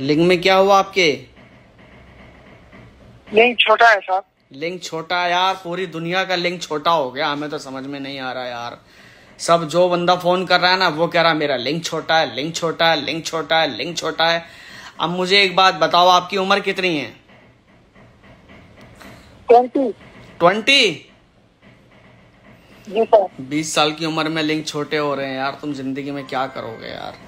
लिंग में क्या हुआ आपके लिंग छोटा है साहब लिंग छोटा यार पूरी दुनिया का लिंग छोटा हो गया हमें तो समझ में नहीं आ रहा यार सब जो बंदा फोन कर रहा है ना वो कह रहा है मेरा लिंक छोटा है लिंक छोटा है लिंक छोटा है लिंक छोटा है अब मुझे एक बात बताओ आपकी उम्र कितनी है ट्वेंटी ट्वेंटी बीस साल की उम्र में लिंक छोटे हो रहे हैं यार तुम जिंदगी में क्या करोगे यार